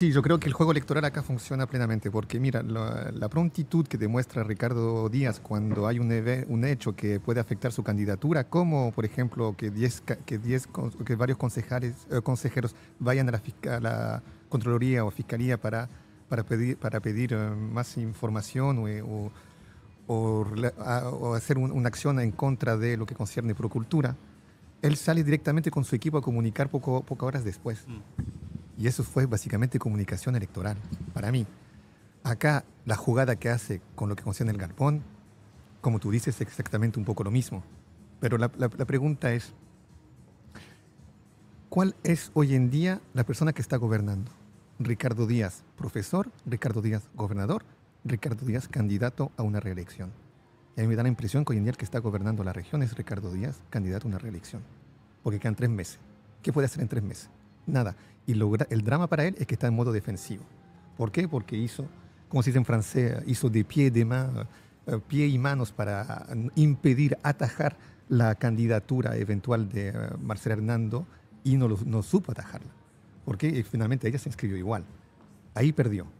Sí, yo creo que el juego electoral acá funciona plenamente, porque mira, la, prontitud que demuestra Ricardo Díaz cuando hay un, un, hecho que puede afectar su candidatura, como por ejemplo que, que, varios concejales, eh, consejeros vayan a la, la, Contraloría o Fiscalía para, pedir, eh, más información o, eh, hacer una acción en contra de lo que concierne Procultura, él sale directamente con su equipo a comunicar poco, pocas horas después. Mm. Y eso fue básicamente comunicación electoral, para mí. Acá la jugada que hace con lo que concierne el Garpón, como tú dices, es exactamente un poco lo mismo. Pero la, la pregunta es, ¿cuál es hoy en día la persona que está gobernando? Ricardo Díaz, profesor, Ricardo Díaz, gobernador, Ricardo Díaz, candidato a una reelección. Y a mí me da la impresión que hoy en día el que está gobernando la región es Ricardo Díaz, candidato a una reelección. Porque quedan tres meses. ¿Qué puede hacer en tres meses? nada. Y el drama para él es que está en modo defensivo. ¿Por qué? Porque hizo, como se dice en francés, hizo de pie, de mano, eh, pie y manos para impedir, atajar la candidatura eventual de eh, Marcela Hernando y no, no supo atajarla. Porque finalmente ella se inscribió igual. Ahí perdió.